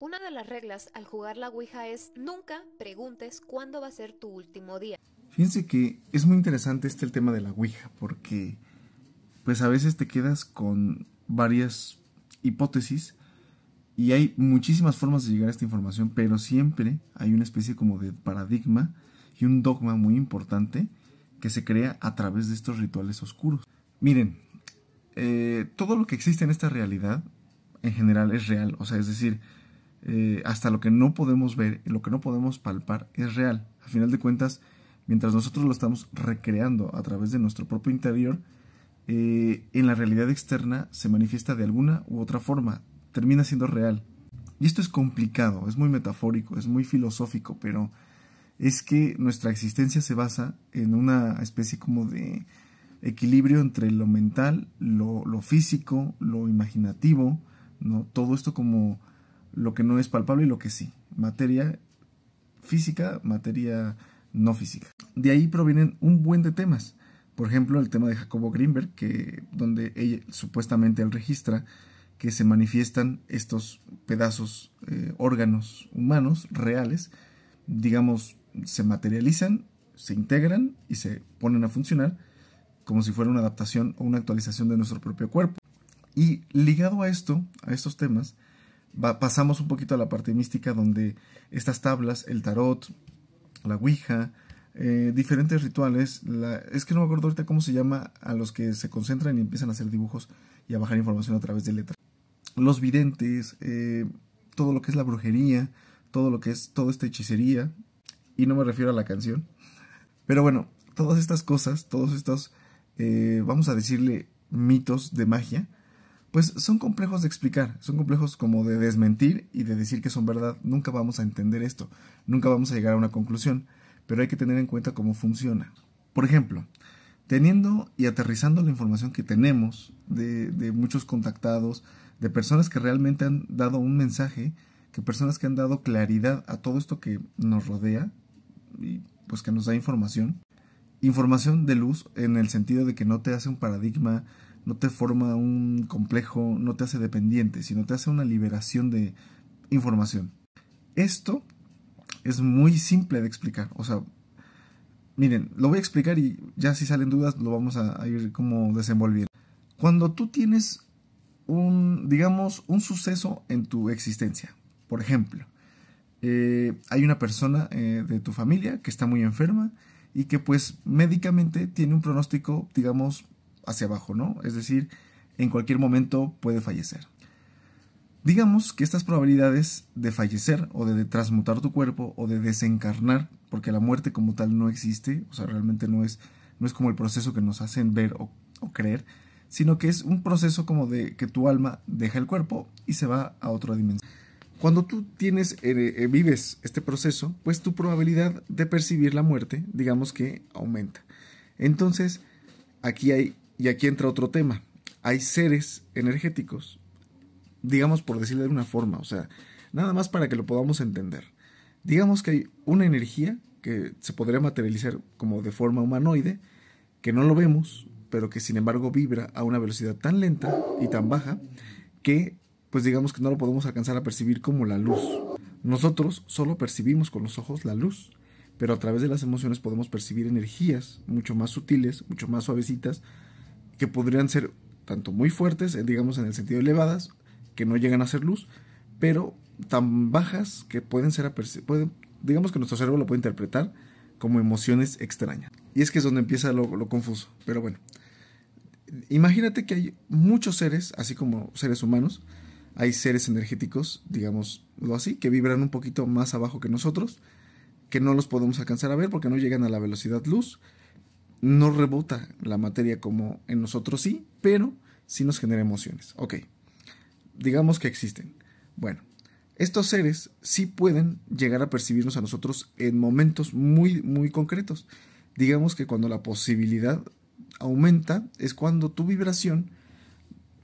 Una de las reglas al jugar la Ouija es nunca preguntes cuándo va a ser tu último día. Fíjense que es muy interesante este el tema de la Ouija porque pues a veces te quedas con varias hipótesis y hay muchísimas formas de llegar a esta información, pero siempre hay una especie como de paradigma y un dogma muy importante que se crea a través de estos rituales oscuros. Miren, eh, todo lo que existe en esta realidad en general es real, o sea, es decir, eh, hasta lo que no podemos ver lo que no podemos palpar es real. A final de cuentas, mientras nosotros lo estamos recreando a través de nuestro propio interior, eh, en la realidad externa se manifiesta de alguna u otra forma, termina siendo real. Y esto es complicado, es muy metafórico, es muy filosófico, pero es que nuestra existencia se basa en una especie como de equilibrio entre lo mental, lo, lo físico, lo imaginativo, ¿no? Todo esto como lo que no es palpable y lo que sí, materia física, materia no física. De ahí provienen un buen de temas. Por ejemplo, el tema de Jacobo Grimberg... que, donde ella, supuestamente él registra que se manifiestan estos pedazos, eh, órganos humanos reales, digamos, se materializan, se integran y se ponen a funcionar como si fuera una adaptación o una actualización de nuestro propio cuerpo. Y ligado a esto, a estos temas, pasamos un poquito a la parte mística donde estas tablas, el tarot, la Ouija, eh, diferentes rituales, la, es que no me acuerdo ahorita cómo se llama a los que se concentran y empiezan a hacer dibujos y a bajar información a través de letras. Los videntes, eh, todo lo que es la brujería, todo lo que es toda esta hechicería, y no me refiero a la canción. Pero bueno, todas estas cosas, todos estos, eh, vamos a decirle, mitos de magia, pues son complejos de explicar, son complejos como de desmentir y de decir que son verdad. Nunca vamos a entender esto, nunca vamos a llegar a una conclusión, pero hay que tener en cuenta cómo funciona. Por ejemplo, teniendo y aterrizando la información que tenemos de, muchos contactados, de personas que realmente han dado un mensaje, que personas que han dado claridad a todo esto que nos rodea y pues que nos da información. Información de luz en el sentido de que no te hace un paradigma no te forma un complejo, no te hace dependiente, sino te hace una liberación de información. Esto es muy simple de explicar, o sea, miren, lo voy a explicar y ya si salen dudas lo vamos a, ir como desenvolviendo. Cuando tú tienes un, digamos, un suceso en tu existencia, por ejemplo, eh, hay una persona eh, de tu familia que está muy enferma y que pues médicamente tiene un pronóstico, digamos, hacia abajo, ¿no? Es decir, en cualquier momento puede fallecer. Digamos que estas probabilidades de fallecer o de transmutar tu cuerpo o de desencarnar, porque la muerte como tal no existe, o sea, realmente no es, no es como el proceso que nos hacen ver o, creer, sino que es un proceso como de que tu alma deja el cuerpo y se va a otra dimensión. Cuando tú tienes, eh, eh, vives este proceso, pues tu probabilidad de percibir la muerte, digamos que aumenta. Entonces, aquí hay y aquí entra otro tema. Hay seres energéticos, digamos por decirlo de una forma, o sea, nada más para que lo podamos entender. Digamos que hay una energía que se podría materializar como de forma humanoide, que no lo vemos, pero que sin embargo vibra a una velocidad tan lenta y tan baja que pues digamos que no lo podemos alcanzar a percibir como la luz. Nosotros solo percibimos con los ojos la luz, pero a través de las emociones podemos percibir energías mucho más sutiles, mucho más suavecitas, que podrían ser tanto muy fuertes, eh, digamos en el sentido elevadas, que no llegan a ser luz, pero tan bajas que pueden ser, digamos que nuestro cerebro lo puede interpretar como emociones extrañas. Y es que es donde empieza lo, confuso, pero bueno. Imagínate que hay muchos seres, así como seres humanos, hay seres energéticos, digámoslo así, que vibran un poquito más abajo que nosotros, que no los podemos alcanzar a ver porque no llegan a la velocidad luz no rebota la materia como en nosotros sí, pero sí nos genera emociones. Ok, digamos que existen. Bueno, estos seres sí pueden llegar a percibirnos a nosotros en momentos muy, muy concretos. Digamos que cuando la posibilidad aumenta es cuando tu vibración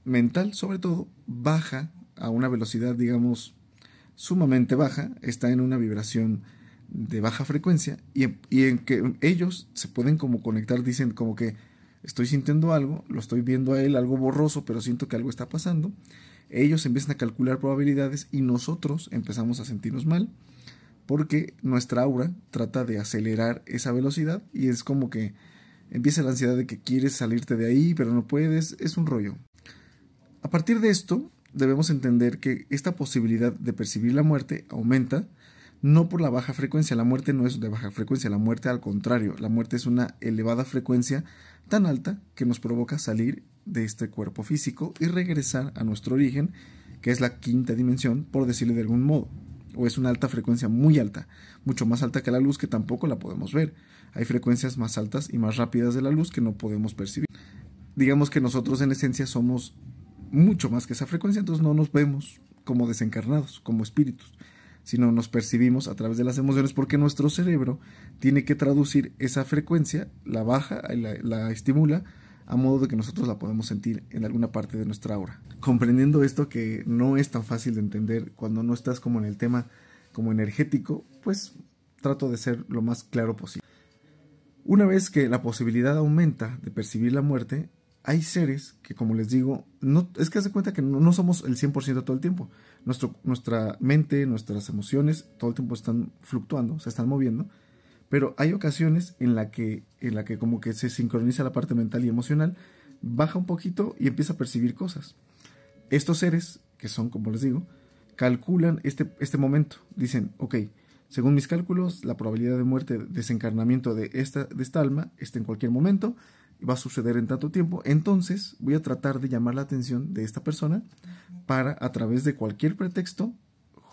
mental, sobre todo, baja a una velocidad, digamos, sumamente baja, está en una vibración de baja frecuencia y, en que ellos se pueden como conectar, dicen como que estoy sintiendo algo, lo estoy viendo a él, algo borroso, pero siento que algo está pasando. Ellos empiezan a calcular probabilidades y nosotros empezamos a sentirnos mal porque nuestra aura trata de acelerar esa velocidad y es como que empieza la ansiedad de que quieres salirte de ahí, pero no puedes, es un rollo. A partir de esto, debemos entender que esta posibilidad de percibir la muerte aumenta no por la baja frecuencia, la muerte no es de baja frecuencia, la muerte al contrario, la muerte es una elevada frecuencia tan alta que nos provoca salir de este cuerpo físico y regresar a nuestro origen, que es la quinta dimensión, por decirlo de algún modo, o es una alta frecuencia muy alta, mucho más alta que la luz que tampoco la podemos ver. Hay frecuencias más altas y más rápidas de la luz que no podemos percibir. Digamos que nosotros en esencia somos mucho más que esa frecuencia, entonces no nos vemos como desencarnados, como espíritus sino nos percibimos a través de las emociones porque nuestro cerebro tiene que traducir esa frecuencia, la baja, la, la estimula, a modo de que nosotros la podemos sentir en alguna parte de nuestra aura. Comprendiendo esto que no es tan fácil de entender cuando no estás como en el tema como energético, pues trato de ser lo más claro posible. Una vez que la posibilidad aumenta de percibir la muerte, hay seres que, como les digo, no, es que hace cuenta que no, somos el 100% todo el tiempo. Nuestro, nuestra mente, nuestras emociones, todo el tiempo están fluctuando, se están moviendo. Pero hay ocasiones en la que, en la que como que se sincroniza la parte mental y emocional, baja un poquito y empieza a percibir cosas. Estos seres, que son, como les digo, calculan este, este momento. Dicen, ok, según mis cálculos, la probabilidad de muerte, desencarnamiento de esta, de esta alma está en cualquier momento va a suceder en tanto tiempo, entonces voy a tratar de llamar la atención de esta persona para a través de cualquier pretexto,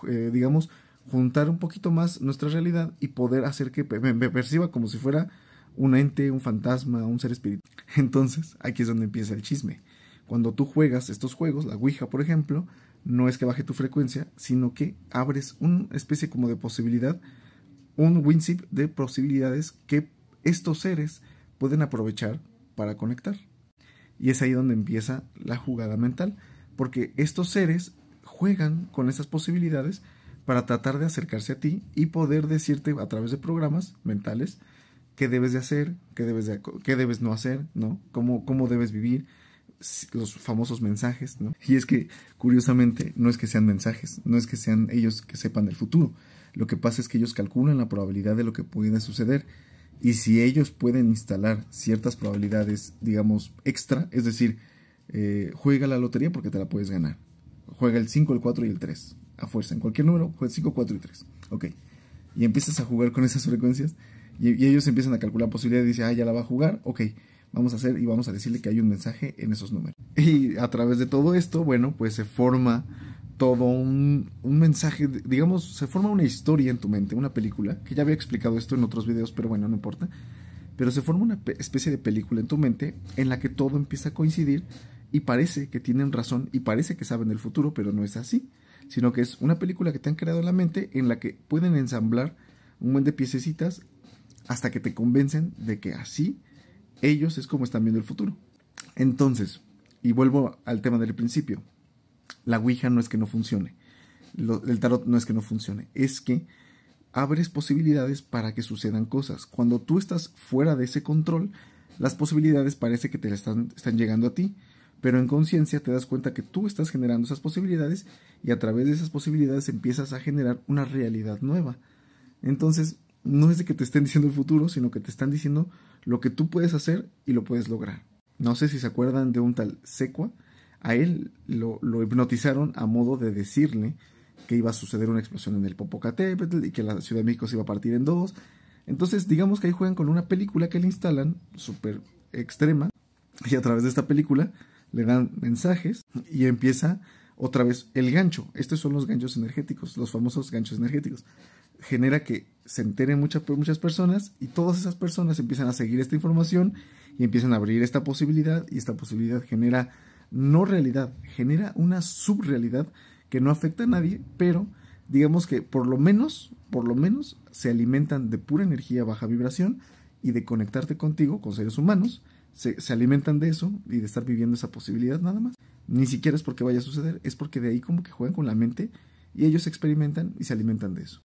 eh, digamos, juntar un poquito más nuestra realidad y poder hacer que me, perciba como si fuera un ente, un fantasma, un ser espiritual. Entonces, aquí es donde empieza el chisme. Cuando tú juegas estos juegos, la Ouija, por ejemplo, no es que baje tu frecuencia, sino que abres una especie como de posibilidad, un winzip de posibilidades que estos seres pueden aprovechar para conectar. Y es ahí donde empieza la jugada mental, porque estos seres juegan con esas posibilidades para tratar de acercarse a ti y poder decirte a través de programas mentales qué debes de hacer, qué debes, de, qué debes no hacer, ¿no? Cómo, cómo debes vivir, los famosos mensajes, ¿no? Y es que, curiosamente, no es que sean mensajes, no es que sean ellos que sepan del futuro. Lo que pasa es que ellos calculan la probabilidad de lo que pueda suceder y si ellos pueden instalar ciertas probabilidades, digamos, extra, es decir, eh, juega la lotería porque te la puedes ganar. Juega el 5, el 4 y el 3. A fuerza, en cualquier número, juega el 5, 4 y 3. Ok. Y empiezas a jugar con esas frecuencias y, y ellos empiezan a calcular posibilidades y dicen, ah, ya la va a jugar. Ok, vamos a hacer y vamos a decirle que hay un mensaje en esos números. Y a través de todo esto, bueno, pues se forma todo un, mensaje, digamos, se forma una historia en tu mente, una película, que ya había explicado esto en otros videos, pero bueno, no importa. Pero se forma una especie de película en tu mente en la que todo empieza a coincidir y parece que tienen razón y parece que saben el futuro, pero no es así, sino que es una película que te han creado en la mente en la que pueden ensamblar un buen de piececitas hasta que te convencen de que así ellos es como están viendo el futuro. Entonces, y vuelvo al tema del principio, la Ouija no es que no funcione. el tarot no es que no funcione. Es que abres posibilidades para que sucedan cosas. Cuando tú estás fuera de ese control, las posibilidades parece que te están, están llegando a ti. Pero en conciencia te das cuenta que tú estás generando esas posibilidades y a través de esas posibilidades empiezas a generar una realidad nueva. Entonces, no es de que te estén diciendo el futuro, sino que te están diciendo lo que tú puedes hacer y lo puedes lograr. No sé si se acuerdan de un tal Secua, a él lo, hipnotizaron a modo de decirle que iba a suceder una explosión en el Popocatépetl y que la Ciudad de México se iba a partir en dos. Entonces, digamos que ahí juegan con una película que le instalan, súper extrema, y a través de esta película le dan mensajes y empieza otra vez el gancho. Estos son los ganchos energéticos, los famosos ganchos energéticos. Genera que se enteren muchas personas y todas esas personas empiezan a seguir esta información y empiezan a abrir esta posibilidad y esta posibilidad genera no realidad, genera una subrealidad que no afecta a nadie, pero digamos que por lo menos, por lo menos se alimentan de pura energía, baja vibración y de conectarte contigo, con seres humanos, se, se alimentan de eso y de estar viviendo esa posibilidad nada más. Ni siquiera es porque vaya a suceder, es porque de ahí como que juegan con la mente y ellos experimentan y se alimentan de eso.